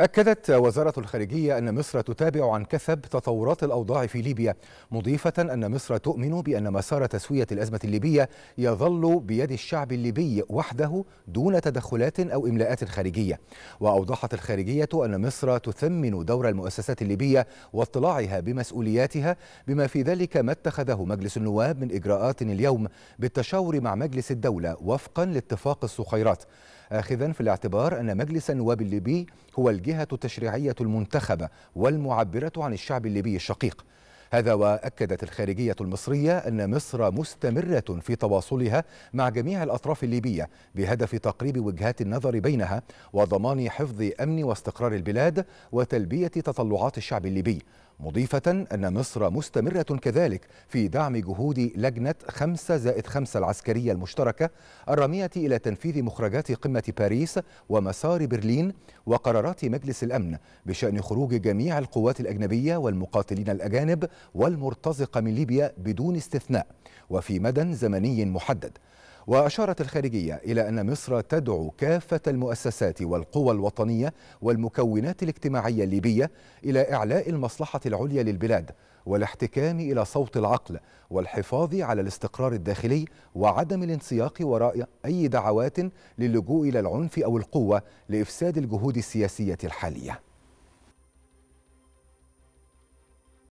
أكدت وزارة الخارجية أن مصر تتابع عن كثب تطورات الأوضاع في ليبيا مضيفة أن مصر تؤمن بأن مسار تسوية الأزمة الليبية يظل بيد الشعب الليبي وحده دون تدخلات أو إملاءات خارجية وأوضحت الخارجية أن مصر تثمن دور المؤسسات الليبية واطلاعها بمسؤولياتها بما في ذلك ما اتخذه مجلس النواب من إجراءات اليوم بالتشاور مع مجلس الدولة وفقا لاتفاق الصخيرات آخذا في الاعتبار أن مجلس النواب الليبي هو الجهة التشريعية المنتخبة والمعبرة عن الشعب الليبي الشقيق هذا وأكدت الخارجية المصرية أن مصر مستمرة في تواصلها مع جميع الأطراف الليبية بهدف تقريب وجهات النظر بينها وضمان حفظ أمن واستقرار البلاد وتلبية تطلعات الشعب الليبي مضيفة أن مصر مستمرة كذلك في دعم جهود لجنة 5 زائد 5 العسكرية المشتركة الرامية إلى تنفيذ مخرجات قمة باريس ومسار برلين وقرارات مجلس الأمن بشأن خروج جميع القوات الأجنبية والمقاتلين الأجانب والمرتزقة من ليبيا بدون استثناء وفي مدى زمني محدد وأشارت الخارجية إلى أن مصر تدعو كافة المؤسسات والقوى الوطنية والمكونات الاجتماعية الليبية إلى إعلاء المصلحة العليا للبلاد والاحتكام إلى صوت العقل والحفاظ على الاستقرار الداخلي وعدم الانسياق وراء أي دعوات للجوء إلى العنف أو القوة لإفساد الجهود السياسية الحالية